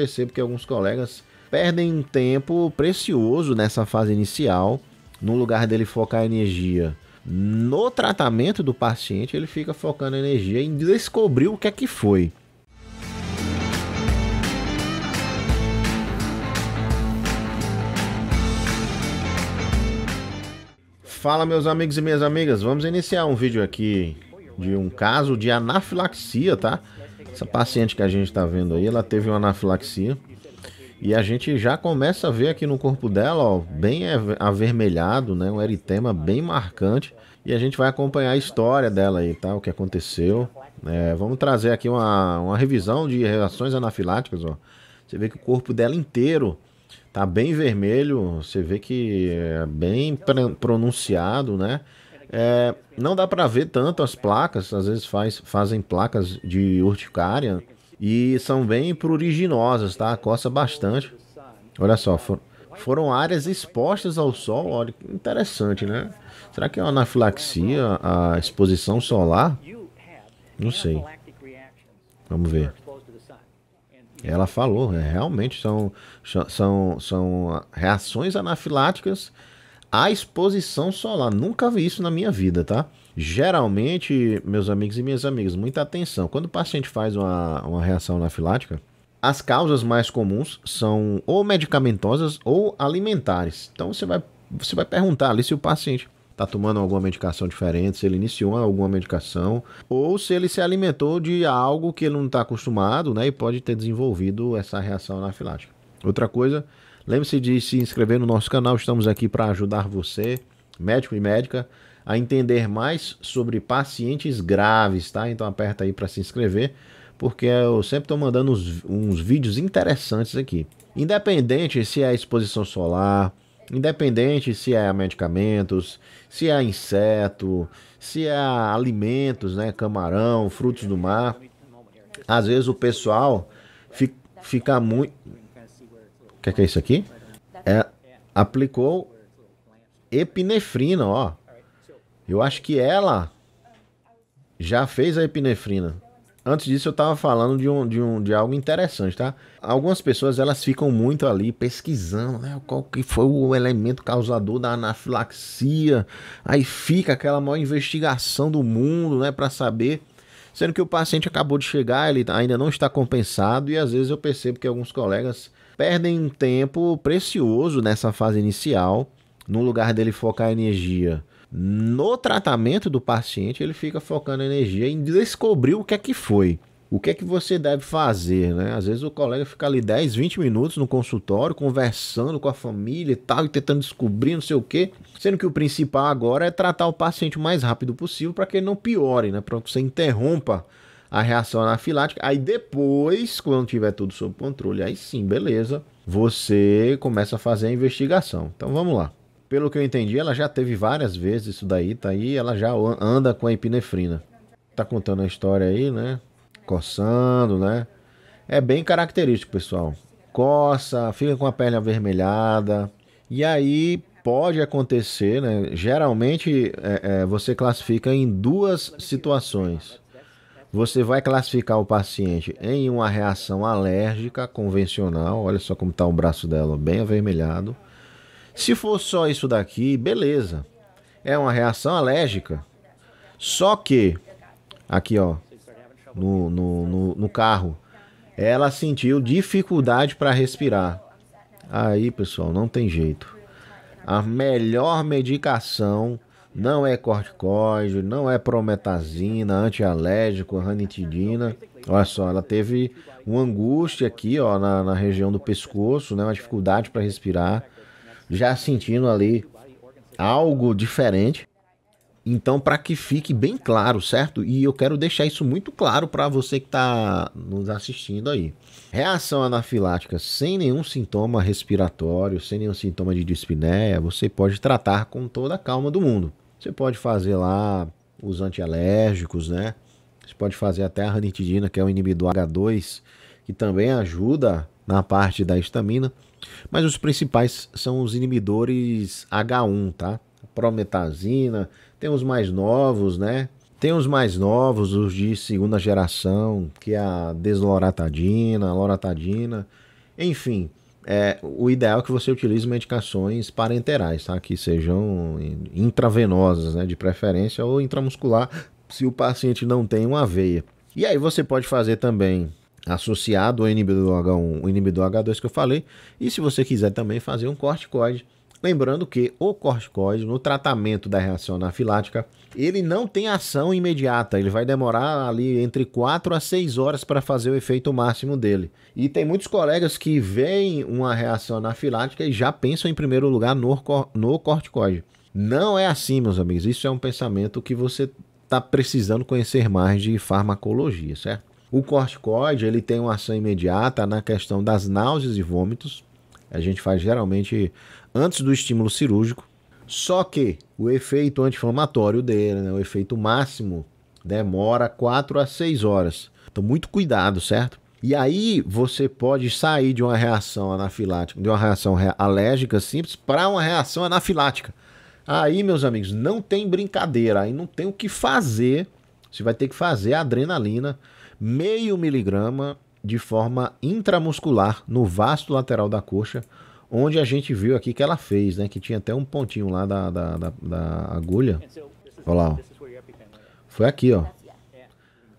percebo que alguns colegas perdem um tempo precioso nessa fase inicial, no lugar dele focar energia no tratamento do paciente, ele fica focando energia em descobrir o que é que foi. Fala meus amigos e minhas amigas, vamos iniciar um vídeo aqui de um caso de anafilaxia, tá? Essa paciente que a gente está vendo aí, ela teve uma anafilaxia. E a gente já começa a ver aqui no corpo dela, ó, bem avermelhado, né? Um eritema bem marcante. E a gente vai acompanhar a história dela aí, tá? O que aconteceu. É, vamos trazer aqui uma, uma revisão de reações anafiláticas, ó. Você vê que o corpo dela inteiro tá bem vermelho. Você vê que é bem pronunciado, né? É, não dá para ver tanto as placas, às vezes faz, fazem placas de urticária e são bem pruriginosas, tá? Coça bastante. Olha só, for, foram áreas expostas ao sol, olha, interessante, né? Será que é uma anafilaxia, a exposição solar? Não sei. Vamos ver. Ela falou, é, realmente são, são, são reações anafiláticas a exposição solar. Nunca vi isso na minha vida, tá? Geralmente, meus amigos e minhas amigas, muita atenção. Quando o paciente faz uma, uma reação anafilática, as causas mais comuns são ou medicamentosas ou alimentares. Então você vai, você vai perguntar ali se o paciente está tomando alguma medicação diferente, se ele iniciou alguma medicação, ou se ele se alimentou de algo que ele não está acostumado né, e pode ter desenvolvido essa reação anafilática. Outra coisa, lembre-se de se inscrever no nosso canal, estamos aqui para ajudar você, médico e médica, a entender mais sobre pacientes graves, tá? Então aperta aí para se inscrever, porque eu sempre estou mandando uns, uns vídeos interessantes aqui. Independente se é exposição solar, independente se é medicamentos, se é inseto, se é alimentos, né, camarão, frutos do mar. Às vezes o pessoal fica, fica muito o que, é que é isso aqui? É, aplicou epinefrina, ó. Eu acho que ela já fez a epinefrina. Antes disso eu estava falando de, um, de, um, de algo interessante, tá? Algumas pessoas elas ficam muito ali pesquisando, né? Qual que foi o elemento causador da anafilaxia? Aí fica aquela maior investigação do mundo, né, para saber, sendo que o paciente acabou de chegar, ele ainda não está compensado e às vezes eu percebo que alguns colegas perdem um tempo precioso nessa fase inicial, no lugar dele focar energia no tratamento do paciente, ele fica focando energia em descobrir o que é que foi. O que é que você deve fazer, né? Às vezes o colega fica ali 10, 20 minutos no consultório, conversando com a família e tal, e tentando descobrir não sei o quê. Sendo que o principal agora é tratar o paciente o mais rápido possível para que ele não piore, né? Para que você interrompa a reação anafilática. Aí depois, quando tiver tudo sob controle, aí sim, beleza, você começa a fazer a investigação. Então vamos lá. Pelo que eu entendi, ela já teve várias vezes isso daí, tá aí, ela já anda com a epinefrina. Tá contando a história aí, né? Coçando, né? É bem característico, pessoal. Coça, fica com a pele avermelhada. E aí, pode acontecer, né? Geralmente é, é, você classifica em duas situações. Você vai classificar o paciente em uma reação alérgica convencional. Olha só como está o braço dela, bem avermelhado. Se for só isso daqui, beleza. É uma reação alérgica. Só que, aqui ó, no, no, no, no carro, ela sentiu dificuldade para respirar. Aí, pessoal, não tem jeito. A melhor medicação não é corticoide, não é prometazina, antialérgico, ranitidina. Olha só, ela teve uma angústia aqui, ó, na, na região do pescoço, né, uma dificuldade para respirar, já sentindo ali algo diferente. Então, para que fique bem claro, certo? E eu quero deixar isso muito claro para você que está nos assistindo aí. Reação anafilática sem nenhum sintoma respiratório, sem nenhum sintoma de dispneia, você pode tratar com toda a calma do mundo. Você pode fazer lá os antialérgicos, né? Você pode fazer até a ranitidina, que é o inibidor H2, que também ajuda na parte da histamina. Mas os principais são os inibidores H1, tá? Prometazina, tem os mais novos, né? Tem os mais novos, os de segunda geração, que é a desloratadina, a loratadina, enfim é, o ideal é que você utilize medicações parenterais, tá? Que sejam intravenosas, né? De preferência, ou intramuscular, se o paciente não tem uma veia. E aí você pode fazer também associado ao inibidor H1, o inibidor H2 que eu falei, e se você quiser também fazer um corticoide Lembrando que o corticoide, no tratamento da reação anafilática, ele não tem ação imediata, ele vai demorar ali entre 4 a 6 horas para fazer o efeito máximo dele. E tem muitos colegas que veem uma reação anafilática e já pensam em primeiro lugar no, no corticoide. Não é assim, meus amigos. Isso é um pensamento que você está precisando conhecer mais de farmacologia, certo? O corticoide ele tem uma ação imediata na questão das náuseas e vômitos, a gente faz geralmente antes do estímulo cirúrgico. Só que o efeito anti-inflamatório dele, né, o efeito máximo, demora 4 a 6 horas. Então, muito cuidado, certo? E aí você pode sair de uma reação anafilática, de uma reação alérgica simples, para uma reação anafilática. Aí, meus amigos, não tem brincadeira, aí não tem o que fazer. Você vai ter que fazer adrenalina, meio miligrama de forma intramuscular no vasto lateral da coxa, onde a gente viu aqui que ela fez, né? Que tinha até um pontinho lá da, da, da, da agulha. Olha lá, ó. Foi aqui, ó.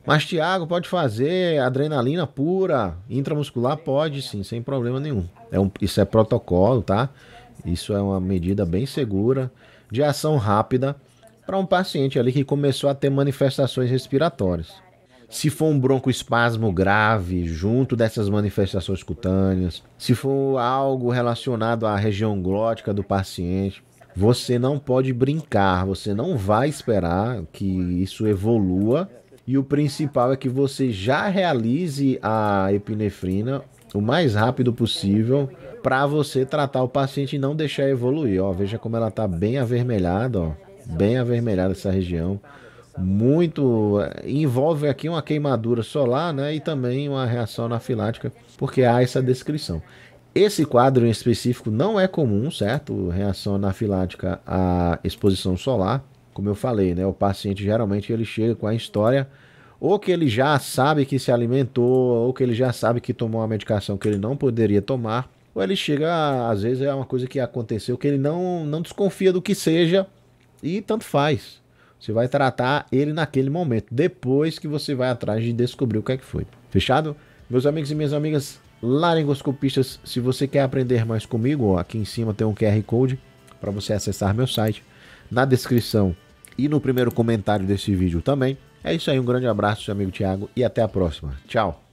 Mas, Tiago, pode fazer adrenalina pura, intramuscular? Pode sim, sem problema nenhum. É um, isso é protocolo, tá? Isso é uma medida bem segura, de ação rápida, para um paciente ali que começou a ter manifestações respiratórias. Se for um broncoespasmo grave junto dessas manifestações cutâneas, se for algo relacionado à região glótica do paciente, você não pode brincar, você não vai esperar que isso evolua. E o principal é que você já realize a epinefrina o mais rápido possível para você tratar o paciente e não deixar evoluir. Ó, veja como ela está bem avermelhada, ó, bem avermelhada essa região muito eh, envolve aqui uma queimadura solar, né, e também uma reação anafilática, porque há essa descrição. Esse quadro em específico não é comum, certo? Reação anafilática à exposição solar, como eu falei, né? O paciente geralmente ele chega com a história ou que ele já sabe que se alimentou, ou que ele já sabe que tomou uma medicação que ele não poderia tomar, ou ele chega, às vezes é uma coisa que aconteceu que ele não não desconfia do que seja e tanto faz você vai tratar ele naquele momento, depois que você vai atrás de descobrir o que é que foi. Fechado? Meus amigos e minhas amigas laringoscopistas, se você quer aprender mais comigo, ó, aqui em cima tem um QR Code para você acessar meu site. Na descrição e no primeiro comentário desse vídeo também. É isso aí, um grande abraço, seu amigo Thiago, e até a próxima. Tchau!